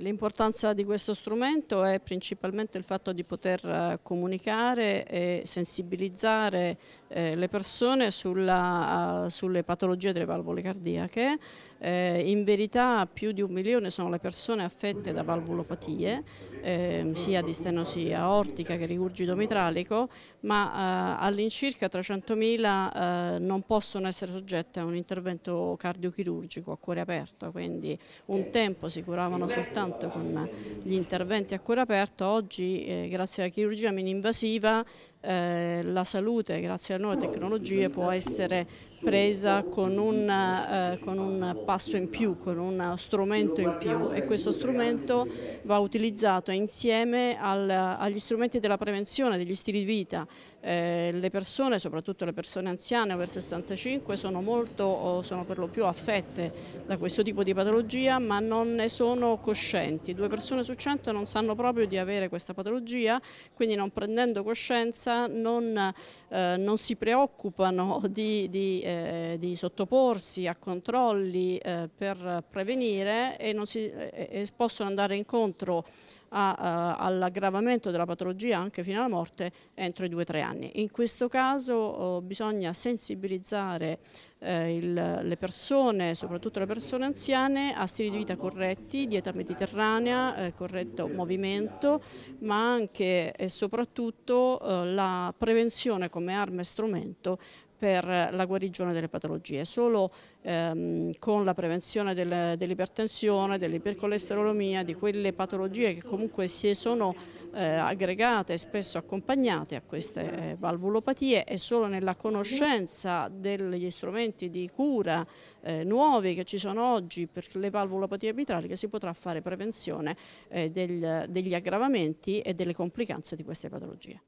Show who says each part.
Speaker 1: L'importanza di questo strumento è principalmente il fatto di poter eh, comunicare e sensibilizzare eh, le persone sulla, eh, sulle patologie delle valvole cardiache. In verità più di un milione sono le persone affette da valvulopatie, ehm, sia di stenosi aortica che rigurgito mitralico, ma all'incirca 300.000 non possono essere soggette a un intervento cardiochirurgico a cuore aperto, quindi un tempo si curavano soltanto tanto con gli interventi a cuore aperto, oggi eh, grazie alla chirurgia mininvasiva eh, la salute grazie alle nuove tecnologie può essere presa con un, eh, con un passo in più, con un strumento in più e questo strumento va utilizzato insieme al, agli strumenti della prevenzione, degli stili di vita. Eh, le persone, soprattutto le persone anziane over 65, sono, molto, sono per lo più affette da questo tipo di patologia ma non ne sono coscienti coscienti, due persone su cento non sanno proprio di avere questa patologia, quindi non prendendo coscienza non, eh, non si preoccupano di, di, eh, di, sottoporsi a controlli eh, per prevenire e, si, eh, e possono andare incontro a, uh, all'aggravamento della patologia anche fino alla morte entro i 2-3 anni. In questo caso uh, bisogna sensibilizzare eh, il, le persone, soprattutto le persone anziane, a stili di vita corretti, dieta mediterranea, eh, corretto movimento, ma anche e soprattutto eh, la prevenzione come arma e strumento per la guarigione delle patologie. Solo ehm, con la prevenzione del, dell'ipertensione, dell'ipercolesterolemia, di quelle patologie che comunque si sono eh, aggregate e spesso accompagnate a queste eh, valvulopatie e solo nella conoscenza degli strumenti di cura eh, nuovi che ci sono oggi per le valvulopatie mitrali che si potrà fare prevenzione eh, del, degli aggravamenti e delle complicanze di queste patologie.